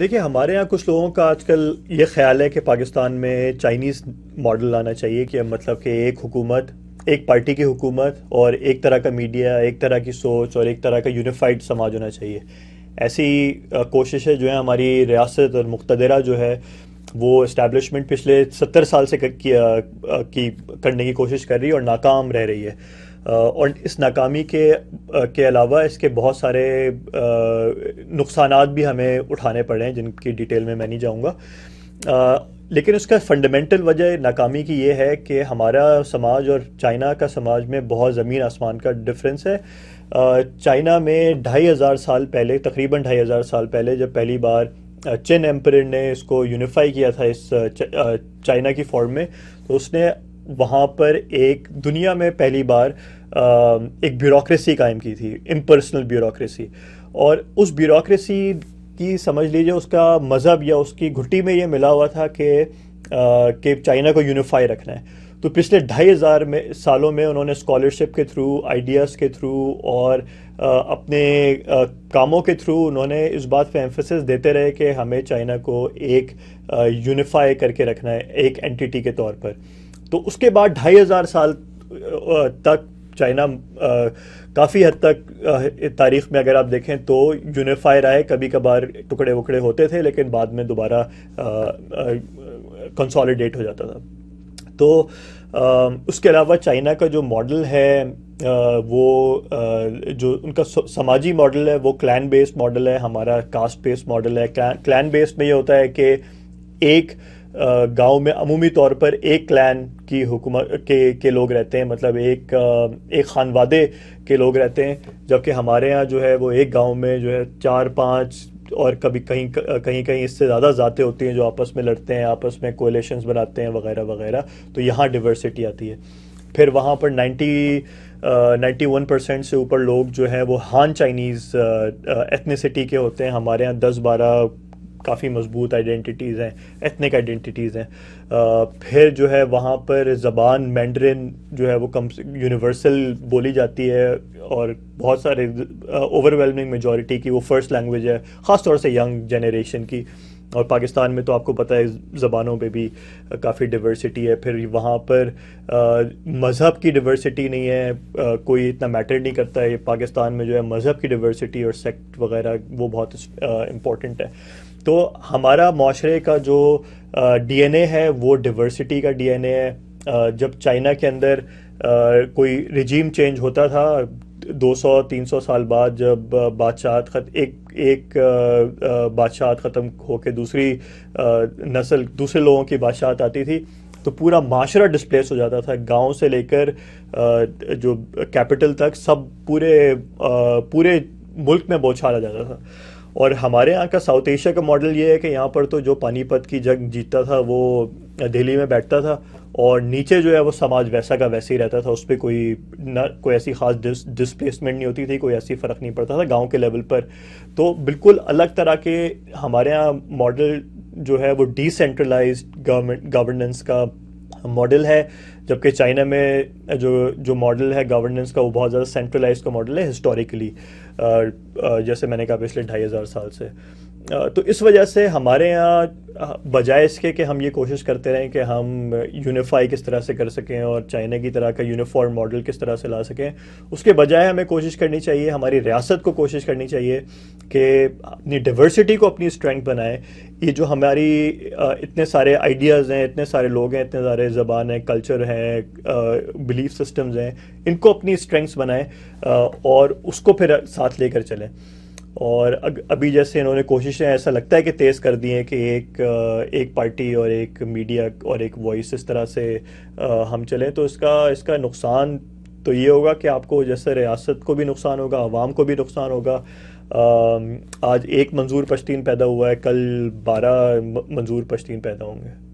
देखिए हमारे यहाँ कुछ लोगों का आजकल ये ख्याल है कि पाकिस्तान में चाइनीज़ मॉडल लाना चाहिए कि मतलब कि एक हुकूमत एक पार्टी की हुकूमत और एक तरह का मीडिया एक तरह की सोच और एक तरह का यूनिफाइड समाज होना चाहिए ऐसी कोशिशें जो है हमारी रियासत और मुख्तरा जो है वो इस्टेबलिशमेंट पिछले सत्तर साल से की, की करने की कोशिश कर रही है और नाकाम रह रही है और इस नाकामी के के अलावा इसके बहुत सारे नुकसान भी हमें उठाने पड़े हैं जिनकी डिटेल में मैं नहीं जाऊँगा लेकिन उसका फंडामेंटल वजह नाकामी की ये है कि हमारा समाज और चाइना का समाज में बहुत ज़मीन आसमान का डिफरेंस है चाइना में ढाई हज़ार साल पहले तकरीबन ढाई हज़ार साल पहले जब पहली बार चिन एम्पर ने इसको यूनिफाई किया था इस चाइना की फॉर्म में तो उसने वहाँ पर एक दुनिया में पहली बार एक ब्यूरोक्रेसी कायम की थी इम्पर्सनल ब्यूरोक्रेसी और उस ब्यूरोक्रेसी की समझ लीजिए उसका मज़हब या उसकी घुट्टी में ये मिला हुआ था कि कि चाइना को यूनिफाई रखना है तो पिछले ढाई हज़ार में सालों में उन्होंने स्कॉलरशिप के थ्रू आइडियाज़ के थ्रू और आ, अपने आ, कामों के थ्रू उन्होंने इस बात पे एम्फोसिस देते रहे कि हमें चाइना को एक यूनिफाई करके रखना है एक एंटिटी के तौर पर तो उसके बाद ढाई हज़ार साल तक चाइना काफ़ी हद तक तारीख में अगर आप देखें तो यूनिफाई रहा है कभी कभार टुकड़े वुकड़े होते थे लेकिन बाद में दोबारा कंसोलिडेट हो जाता था तो आ, उसके अलावा चाइना का जो मॉडल है आ, वो आ, जो उनका समाजी मॉडल है वो क्लैन बेस्ड मॉडल है हमारा कास्ट बेस्ड मॉडल है क्लैन बेस्ड में ये होता है कि एक गांव में अमूमी तौर पर एक क्लैन की हुकूमत के के लोग रहते हैं मतलब एक एक खानवादे के लोग रहते हैं जबकि हमारे यहाँ जो है वो एक गांव में जो है चार पांच और कभी कहीं कहीं कहीं इससे ज़्यादा ज़ातें होती हैं जो आपस में लड़ते हैं आपस में कोलेशंस बनाते हैं वगैरह वगैरह तो यहाँ डिवर्सिटी आती है फिर वहाँ पर नाइन्टी नाइन्टी वन परसेंट से ऊपर लोग जो हैं वो हान चाइनीज़ एथनीसिटी के होते हैं हमारे यहाँ दस बारह काफ़ी मजबूत आइडेंटिटीज़ हैं एथनिक आइडेंटिटीज़ हैं फिर जो है वहाँ पर ज़बान मैंड्रिन जो है वो कम यूनिवर्सल बोली जाती है और बहुत सारे ओवरवेलमिंग मेजॉरिटी की वो फ़र्स्ट लैंग्वेज है ख़ास तौर से यंग जनरेशन की और पाकिस्तान में तो आपको पता है ज़बानों पे भी काफ़ी डिवर्सिटी है फिर वहाँ पर मज़हब की डिवर्सिटी नहीं है आ, कोई इतना मैटर नहीं करता है पाकिस्तान में जो है मज़हब की डिवर्सिटी और सेक्ट वगैरह वो बहुत इम्पॉर्टेंट है तो हमारा माशरे का जो डीएनए है वो डिवर्सिटी का डीएनए है जब चाइना के अंदर कोई रिजीम चेंज होता था 200-300 साल बाद जब बादशाहत खत एक एक बादशाहत ख़त्म होकर दूसरी नस्ल दूसरे लोगों की बादशाहत आती थी तो पूरा माशरा डिस्प्लेस हो जाता था गांव से लेकर जो कैपिटल तक सब पूरे पूरे मुल्क में बौछारा जाता था और हमारे यहाँ का साउथ एशिया का मॉडल ये है कि यहाँ पर तो जो पानीपत की जंग जीतता था वो दिल्ली में बैठता था और नीचे जो है वो समाज वैसा का वैसे ही रहता था उस पर कोई ना कोई ऐसी खास डिस डिस्प्लेसमेंट नहीं होती थी कोई ऐसी फ़र्क नहीं पड़ता था गांव के लेवल पर तो बिल्कुल अलग तरह के हमारे यहाँ मॉडल जो है वो डिसेंट्रलाइज गवर्नमेंट गवर्नेंस का मॉडल है जबकि चाइना में जो जो मॉडल है गवर्नेंस का वो बहुत ज़्यादा सेंट्रलाइज का मॉडल है हिस्टोरिकली जैसे मैंने कहा पिछले ढाई हज़ार साल से तो इस वजह से हमारे यहाँ बजाय इसके कि हम ये कोशिश करते रहें कि हम यूनिफाई किस तरह से कर सकें और चाइना की तरह का यूनिफॉर्म मॉडल किस तरह से ला सकें उसके बजाय हमें कोशिश करनी चाहिए हमारी रियासत को कोशिश करनी चाहिए कि अपनी डिवर्सिटी को अपनी स्ट्रेंथ बनाएं ये जो हमारी इतने सारे आइडियाज़ हैं इतने सारे लोग हैं इतने सारे ज़बान हैं कल्चर हैं बिलीफ सिस्टम्स हैं इनको अपनी स्ट्रेंग्स बनाएँ और उसको फिर साथ लेकर चलें और अभी जैसे इन्होंने कोशिशें ऐसा लगता है कि तेज़ कर दी हैं कि एक एक पार्टी और एक मीडिया और एक वॉइस इस तरह से हम चलें तो इसका इसका नुकसान तो ये होगा कि आपको जैसे रियासत को भी नुकसान होगा आवाम को भी नुकसान होगा आज एक मंजूर पश्तीन पैदा हुआ है कल बारह मंजूर पश्तीन पैदा होंगे